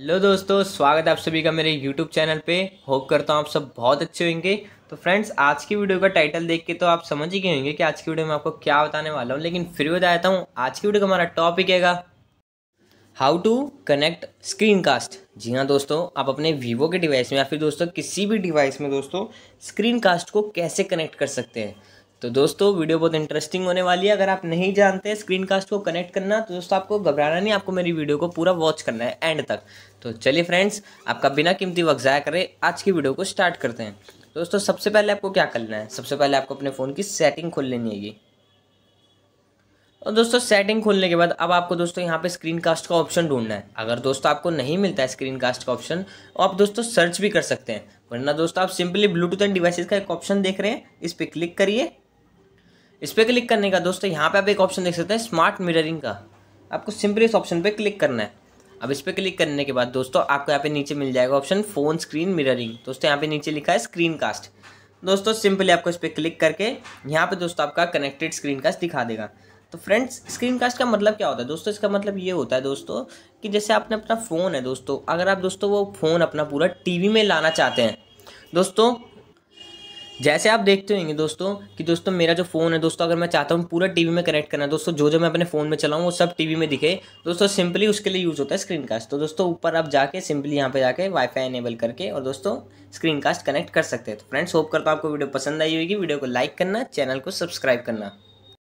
hello दोस्तों स्वागत है आप सभी का मेरे यूट्यूब चैनल पे होप करता हूँ आप सब बहुत अच्छे होंगे तो फ्रेंड्स आज की वीडियो का टाइटल देख के तो आप समझ ही गए होंगे कि आज की वीडियो में आपको क्या बताने वाला हूँ लेकिन फिर भी बताता हूँ आज की वीडियो का हमारा टॉपिक है how to connect screen cast जी हाँ दोस्तों आप अपने वीवो के डिवाइस में या फिर दोस्तों किसी भी डिवाइस में दोस्तों स्क्रीन कास्ट को कैसे कनेक्ट कर सकते हैं तो दोस्तों वीडियो बहुत इंटरेस्टिंग होने वाली है अगर आप नहीं जानते स्क्रीन कास्ट को कनेक्ट करना तो दोस्तों आपको घबराना नहीं आपको मेरी वीडियो को पूरा वॉच करना है एंड तक तो चलिए फ्रेंड्स आपका बिना कीमती वक्त ज़ाया करें आज की वीडियो को स्टार्ट करते हैं दोस्तों सबसे पहले आपको क्या करना है सबसे पहले आपको अपने फ़ोन की सेटिंग खोल लेनी है और दोस्तों सेटिंग खोलने के बाद अब आपको दोस्तों यहाँ पे स्क्रीन कास्ट का ऑप्शन ढूंढना है अगर दोस्तों आपको नहीं मिलता है स्क्रीन कास्ट का ऑप्शन तो आप दोस्तों सर्च भी कर सकते हैं वरना दोस्तों आप सिंपली ब्लूटूथ एंड डिवाइसेस का एक ऑप्शन देख रहे हैं इस पर क्लिक करिए इस पर क्लिक करने का दोस्तों यहाँ पे आप एक ऑप्शन देख सकते हैं स्मार्ट मिररिंग का आपको सिंपली इस ऑप्शन पे क्लिक करना है अब इस पर क्लिक करने के बाद दोस्तों आपको यहाँ पे नीचे मिल जाएगा ऑप्शन फ़ोन स्क्रीन मिररिंग दोस्तों यहाँ पे नीचे लिखा है स्क्रीन कास्ट दोस्तों सिंपली आपको इस पर क्लिक करके यहाँ पे दोस्तों आपका कनेक्टेड स्क्रीन कास्ट दिखा देगा तो फ्रेंड्स स्क्रीन कास्ट का मतलब क्या होता है दोस्तों इसका मतलब ये होता है दोस्तों कि जैसे आपने अपना फ़ोन है दोस्तों अगर आप दोस्तों वो फ़ोन अपना पूरा टीवी में लाना चाहते हैं दोस्तों जैसे आप देखते होंगे दोस्तों कि दोस्तों मेरा जो फ़ोन है दोस्तों अगर मैं चाहता हूँ पूरा टीवी में कनेक्ट करना है दोस्तों जो जो मैं अपने फ़ोन में चलाऊँ वो सब टीवी में दिखे दोस्तों सिंपली उसके लिए यूज़ होता है स्क्रीन कास्ट तो दोस्तों ऊपर आप जाके सिंपली यहाँ पे जाके वाईफाई इनेबल करके और दोस्तों स्क्रीन कास्ट कनेक्ट कर सकते हैं तो फ्रेंड्स होप करता हूँ आपको वीडियो पसंद आई होगी वीडियो को लाइक करना चैनल को सब्सक्राइब करना